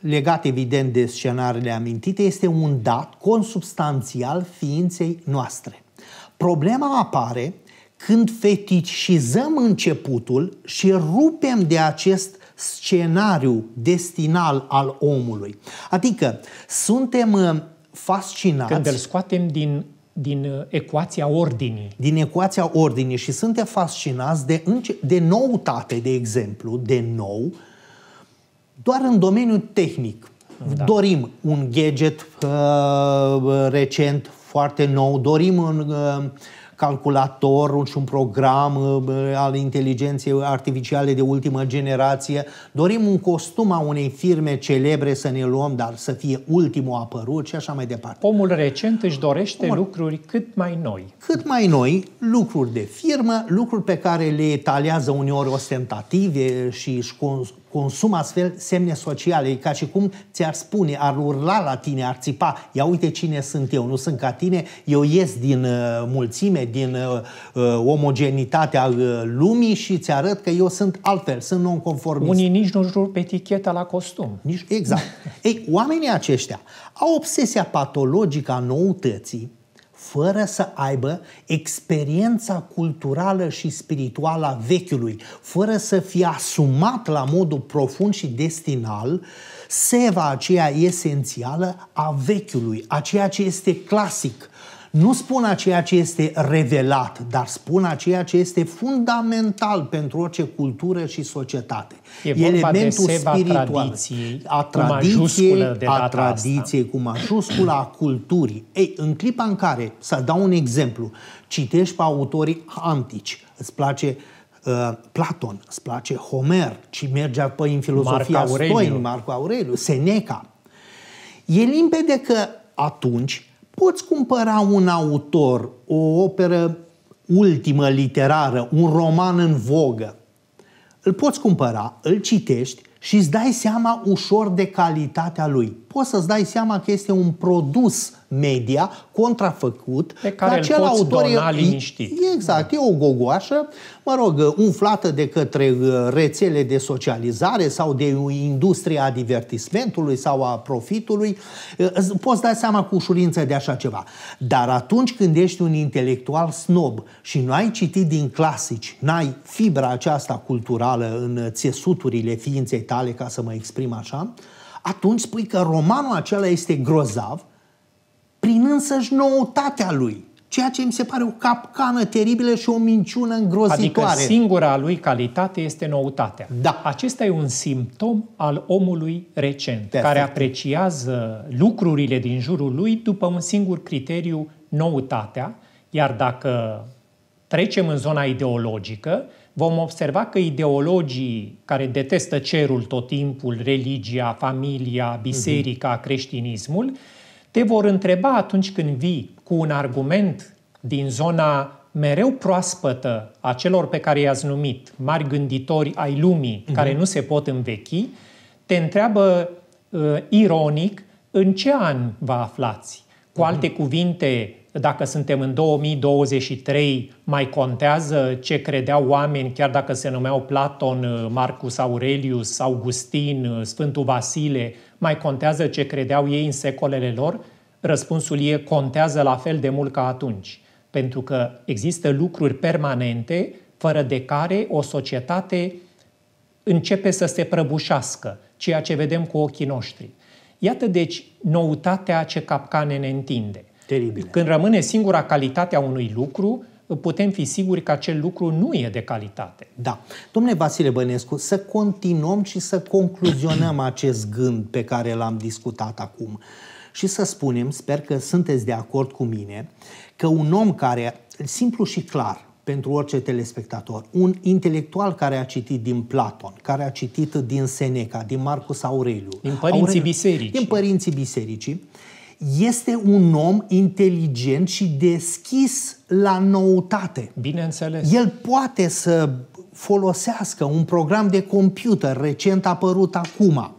legat evident de scenariile amintite, este un dat consubstanțial ființei noastre. Problema apare când feticizăm începutul și rupem de acest scenariu destinal al omului. Adică suntem uh, fascinați... Când îl scoatem din din uh, ecuația ordinii. Din ecuația ordinii și suntem fascinați de, de noutate, de exemplu, de nou, doar în domeniul tehnic. Da. Dorim un gadget uh, recent, foarte nou, dorim un, uh, calculator și un program uh, uh, al inteligenței artificiale de ultimă generație. Dorim un costum a unei firme celebre să ne luăm, dar să fie ultimul apărut și așa mai departe. Omul recent își dorește Omul... lucruri cât mai noi. Cât mai noi, lucruri de firmă, lucruri pe care le talează uneori ostentative și își consum astfel semne sociale. E ca și cum ți-ar spune, ar urla la tine, ar țipa, ia uite cine sunt eu, nu sunt ca tine, eu ies din uh, mulțime, din uh, uh omogenitatea uh, lumii și ți arăt că eu sunt altfel, sunt nonconformist. Unii nici nu jur pe eticheta la costum. Nici, exact. Ei, oamenii aceștia au obsesia patologică a noutății, fără să aibă experiența culturală și spirituală a vechiului, fără să fie asumat la modul profund și destinal seva aceea esențială a vechiului, a ceea ce este clasic, nu spun a ceea ce este revelat, dar spun a ceea ce este fundamental pentru orice cultură și societate. E Elementul de spiritual, tradiției, a tradiției, cu a tradiției asta. cu majuscula a culturii. Ei, în clipa în care, să dau un exemplu, citești pe autorii antici, îți place uh, Platon, îți place Homer, ci merge apoi în filozofia Marco Aureliu. Stoin, Marco Aureliu, Seneca. E limpede că atunci poți cumpăra un autor, o operă ultimă literară, un roman în vogă. Îl poți cumpăra, îl citești și îți dai seama ușor de calitatea lui. Poți să-ți dai seama că este un produs media, contrafăcut. Pe care acel îl poți autor dona e, Exact, e o gogoașă, mă rog, umflată de către uh, rețele de socializare sau de industria divertismentului sau a profitului. Uh, poți da seama cu ușurință de așa ceva. Dar atunci când ești un intelectual snob și nu ai citit din clasici, n-ai fibra aceasta culturală în țesuturile ființei tale, ca să mă exprim așa, atunci spui că romanul acela este grozav, prin însăși noutatea lui. Ceea ce mi se pare o capcană teribilă și o minciună îngrozitoare. Adică singura lui calitate este noutatea. Da. Acesta e un simptom al omului recent, Perfect. care apreciază lucrurile din jurul lui după un singur criteriu, noutatea. Iar dacă trecem în zona ideologică, vom observa că ideologii care detestă cerul tot timpul, religia, familia, biserica, mhm. creștinismul, te vor întreba atunci când vii cu un argument din zona mereu proaspătă a celor pe care i-ați numit mari gânditori ai lumii, uh-huh. care nu se pot învechi, te întreabă uh, ironic în ce an vă aflați. Cu mhm. alte cuvinte, dacă suntem în 2023, mai contează ce credeau oameni, chiar dacă se numeau Platon, uh, Marcus Aurelius, Augustin, uh, Sfântul Vasile, mai contează ce credeau ei în secolele lor? Răspunsul e contează la fel de mult ca atunci, pentru că există lucruri permanente fără de care o societate începe să se prăbușească, ceea ce vedem cu ochii noștri. Iată deci noutatea ce capcane ne întinde. Teribile. Când rămâne singura calitate a unui lucru, putem fi siguri că acel lucru nu e de calitate. Da. Domnule Vasile Bănescu, să continuăm și să concluzionăm <clears throat> acest gând pe care l-am discutat acum și să spunem, sper că sunteți de acord cu mine, că un om care, simplu și clar, pentru orice telespectator, un intelectual care a citit din Platon, care a citit din Seneca, din Marcus Aureliu, din părinții Aureliu, bisericii, din părinții bisericii, este un om inteligent și deschis la noutate. Bineînțeles. El poate să folosească un program de computer recent apărut acum,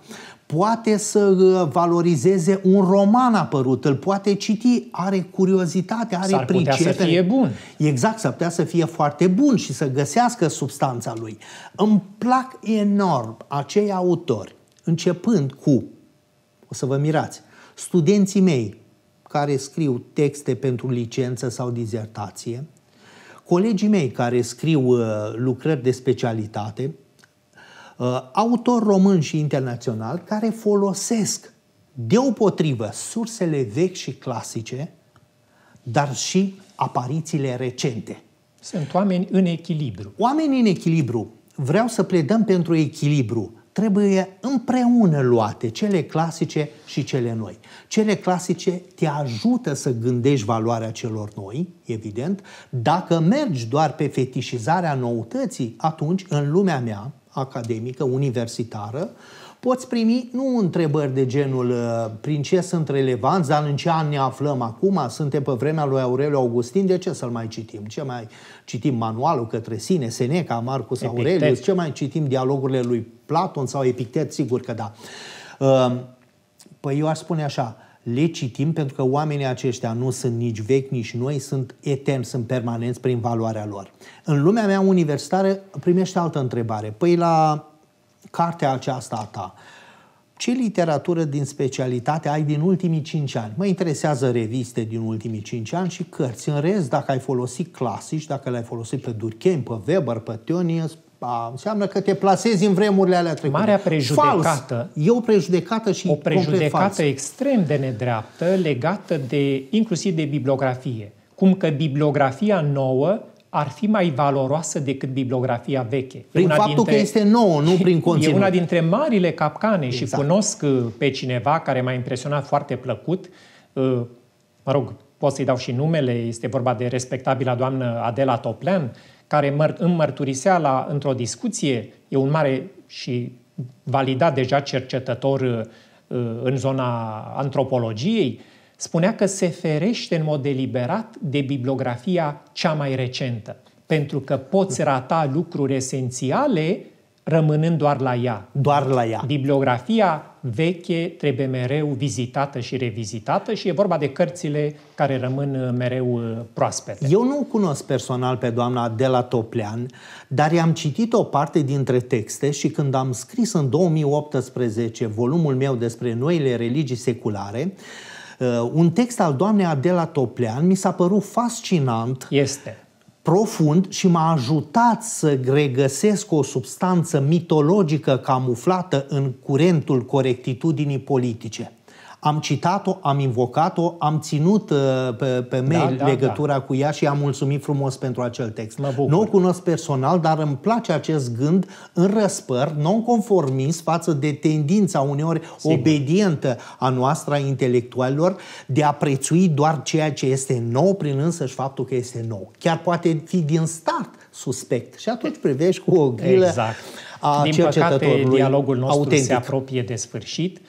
poate să uh, valorizeze un roman apărut, îl poate citi, are curiozitate, are S-ar putea să fie bun. Exact, s-ar putea să fie foarte bun și să găsească substanța lui. Îmi plac enorm acei autori, începând cu, o să vă mirați, studenții mei care scriu texte pentru licență sau dizertație, colegii mei care scriu uh, lucrări de specialitate, uh, autori români și internaționali care folosesc deopotrivă sursele vechi și clasice, dar și aparițiile recente. Sunt oameni în echilibru. Oameni în echilibru. Vreau să pledăm pentru echilibru trebuie împreună luate, cele clasice și cele noi. Cele clasice te ajută să gândești valoarea celor noi, evident. Dacă mergi doar pe fetișizarea noutății, atunci, în lumea mea academică, universitară, uh, poți primi nu întrebări de genul uh, prin ce sunt relevanți, dar în ce an ne aflăm acum, suntem pe vremea lui Aureliu Augustin, de ce să-l mai citim? Ce mai citim manualul către sine, Seneca, Marcus Epictet. Aurelius, ce mai citim dialogurile lui Platon sau Epictet? Sigur că da. Uh, păi eu aș spune așa, le citim pentru că oamenii aceștia nu sunt nici vechi, nici noi, sunt eterni, sunt permanenți prin valoarea lor. În lumea mea universitară primește altă întrebare. Păi la cartea aceasta a ta, ce literatură din specialitate ai din ultimii 5 ani? Mă interesează reviste din ultimii 5 ani și cărți. În rest, dacă ai folosit clasici, dacă le-ai folosit pe Durkheim, pe Weber, pe Tionius, a, înseamnă că te plasezi în vremurile alea trecute. Marea prejudecată. Fals. E o prejudecată și O prejudecată fals. extrem de nedreaptă legată de, inclusiv de bibliografie. Cum că bibliografia nouă ar fi mai valoroasă decât bibliografia veche. Prin una faptul dintre, că este nouă, nu <laughs> prin conținut. E una dintre marile capcane exact. și cunosc uh, pe cineva care m-a impresionat foarte plăcut. Uh, mă rog, pot să-i dau și numele, este vorba de respectabila doamnă Adela Toplean, care îmi mărturisea la, într-o discuție, e un mare și validat deja cercetător uh, în zona antropologiei, spunea că se ferește în mod deliberat de bibliografia cea mai recentă, pentru că poți rata lucruri esențiale rămânând doar la ea. Doar la ea. Bibliografia veche trebuie mereu vizitată și revizitată și e vorba de cărțile care rămân uh, mereu uh, proaspete. Eu nu cunosc personal pe doamna Adela Toplean, dar i-am citit o parte dintre texte și când am scris în 2018 volumul meu despre noile religii seculare, Uh, un text al doamnei Adela Toplean mi s-a părut fascinant. Este profund și m-a ajutat să regăsesc o substanță mitologică camuflată în curentul corectitudinii politice. Am citat-o, am invocat-o, am ținut uh, pe, pe mail da, da, da. legătura da. cu ea și am mulțumit frumos pentru acel text. Nu o cunosc personal, dar îmi place acest gând în răspăr, nonconformist față de tendința uneori Sigur. obedientă a noastră a intelectualilor de a prețui doar ceea ce este nou prin însăși faptul că este nou. Chiar poate fi din start suspect și atunci privești cu o grilă exact. a Din păcate, dialogul nostru autentic. se apropie de sfârșit.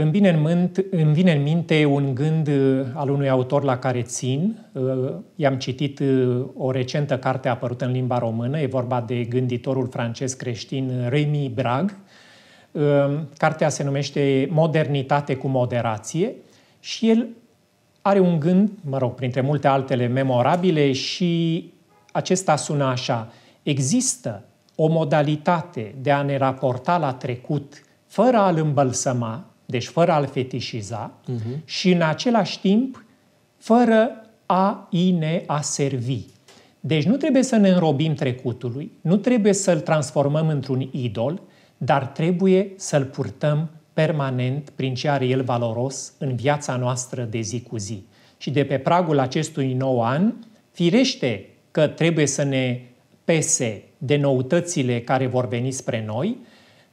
Îmi vine în, mânt, îmi vine în minte un gând uh, al unui autor la care țin. Uh, i-am citit uh, o recentă carte apărută în limba română, e vorba de gânditorul francez creștin Remy Brag. Cartea se numește Modernitate cu moderație și el are un gând, mă rog, printre multe altele memorabile și acesta sună așa. Există o modalitate de a ne raporta la trecut fără a-l îmbălsăma, deci fără a-l fetișiza, uh-huh. și în același timp fără a ine a servi. Deci nu trebuie să ne înrobim trecutului, nu trebuie să-l transformăm într-un idol, dar trebuie să-l purtăm permanent prin ce are el valoros în viața noastră de zi cu zi. Și de pe pragul acestui nou an, firește că trebuie să ne pese de noutățile care vor veni spre noi,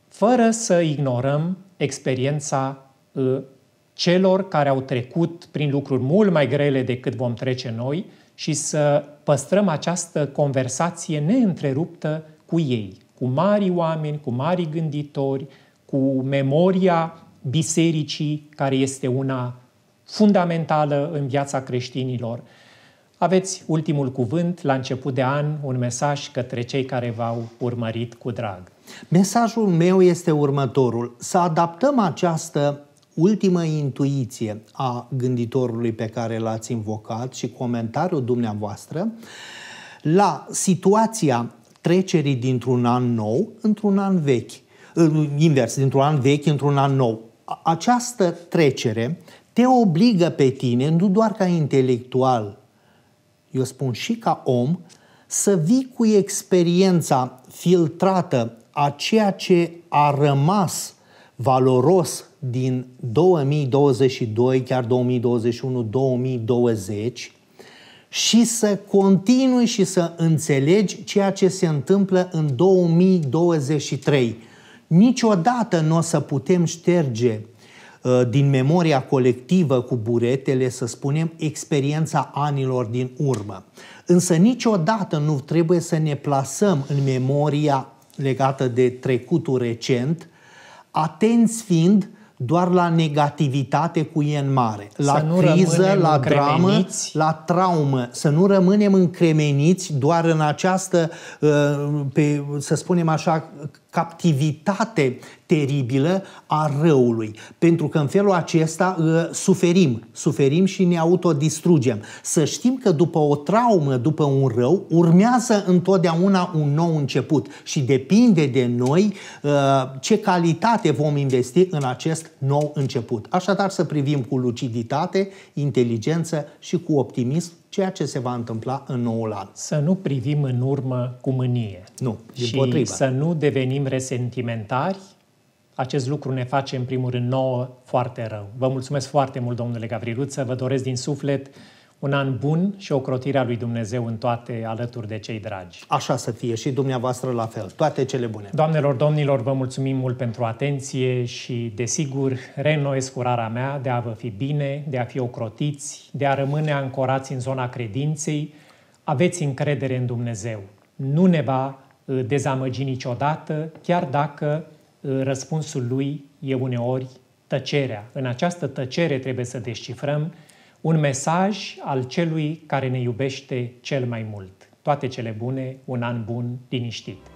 fără să ignorăm experiența uh, celor care au trecut prin lucruri mult mai grele decât vom trece noi și să păstrăm această conversație neîntreruptă cu ei, cu mari oameni, cu mari gânditori, cu memoria bisericii, care este una fundamentală în viața creștinilor. Aveți ultimul cuvânt la început de an, un mesaj către cei care v-au urmărit cu drag. Mesajul meu este următorul. Să adaptăm această ultimă intuiție a gânditorului pe care l-ați invocat și comentariul dumneavoastră la situația trecerii dintr-un an nou într-un an vechi. Invers, dintr-un an vechi într-un an nou. Această trecere te obligă pe tine, nu doar ca intelectual, eu spun și ca om, să vii cu experiența filtrată a ceea ce a rămas valoros din 2022, chiar 2021, 2020 și să continui și să înțelegi ceea ce se întâmplă în 2023. Niciodată nu o să putem șterge uh, din memoria colectivă cu buretele, să spunem, experiența anilor din urmă. Însă niciodată nu trebuie să ne plasăm în memoria legată de trecutul recent, atenți fiind doar la negativitate cu E în mare, să la criză, la dramă, la traumă, să nu rămânem încremeniți doar în această, uh, pe, să spunem așa, captivitate teribilă a răului, pentru că în felul acesta uh, suferim, suferim și ne autodistrugem. Să știm că după o traumă, după un rău, urmează întotdeauna un nou început și depinde de noi uh, ce calitate vom investi în acest nou început. Așadar să privim cu luciditate, inteligență și cu optimism ceea ce se va întâmpla în noul an. Să nu privim în urmă cu mânie. Nu, din Și potriva. să nu devenim resentimentari. Acest lucru ne face, în primul rând, nouă foarte rău. Vă mulțumesc foarte mult, domnule Gavriluță. Vă doresc din suflet un an bun și o a lui Dumnezeu în toate alături de cei dragi. Așa să fie și dumneavoastră la fel. Toate cele bune. Doamnelor, domnilor, vă mulțumim mult pentru atenție și, desigur, reînnoiesc curarea mea de a vă fi bine, de a fi ocrotiți, de a rămâne ancorați în zona credinței. Aveți încredere în Dumnezeu. Nu ne va uh, dezamăgi niciodată, chiar dacă uh, răspunsul lui e uneori tăcerea. În această tăcere trebuie să descifrăm un mesaj al celui care ne iubește cel mai mult. Toate cele bune, un an bun, liniștit!